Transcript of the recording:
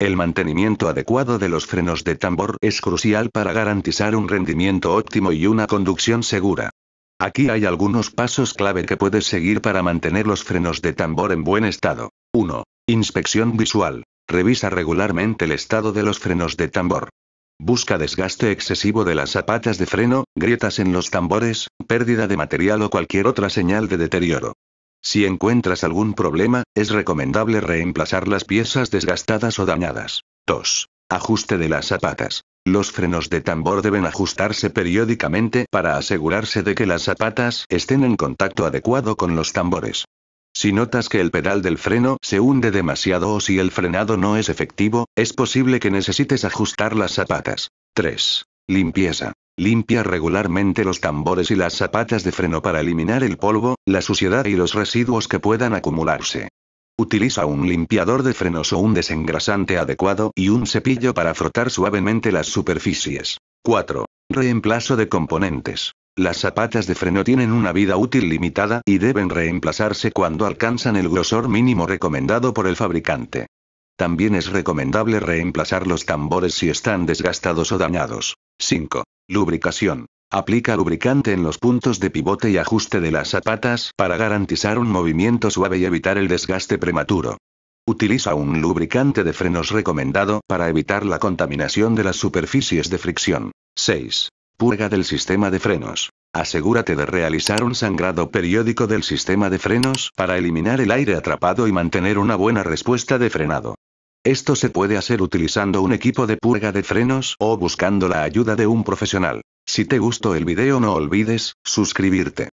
El mantenimiento adecuado de los frenos de tambor es crucial para garantizar un rendimiento óptimo y una conducción segura. Aquí hay algunos pasos clave que puedes seguir para mantener los frenos de tambor en buen estado. 1. Inspección visual. Revisa regularmente el estado de los frenos de tambor. Busca desgaste excesivo de las zapatas de freno, grietas en los tambores, pérdida de material o cualquier otra señal de deterioro. Si encuentras algún problema, es recomendable reemplazar las piezas desgastadas o dañadas. 2. Ajuste de las zapatas. Los frenos de tambor deben ajustarse periódicamente para asegurarse de que las zapatas estén en contacto adecuado con los tambores. Si notas que el pedal del freno se hunde demasiado o si el frenado no es efectivo, es posible que necesites ajustar las zapatas. 3. Limpieza. Limpia regularmente los tambores y las zapatas de freno para eliminar el polvo, la suciedad y los residuos que puedan acumularse. Utiliza un limpiador de frenos o un desengrasante adecuado y un cepillo para frotar suavemente las superficies. 4. Reemplazo de componentes. Las zapatas de freno tienen una vida útil limitada y deben reemplazarse cuando alcanzan el grosor mínimo recomendado por el fabricante. También es recomendable reemplazar los tambores si están desgastados o dañados. 5. Lubricación. Aplica lubricante en los puntos de pivote y ajuste de las zapatas para garantizar un movimiento suave y evitar el desgaste prematuro. Utiliza un lubricante de frenos recomendado para evitar la contaminación de las superficies de fricción. 6. Purga del sistema de frenos. Asegúrate de realizar un sangrado periódico del sistema de frenos para eliminar el aire atrapado y mantener una buena respuesta de frenado. Esto se puede hacer utilizando un equipo de purga de frenos o buscando la ayuda de un profesional. Si te gustó el video no olvides, suscribirte.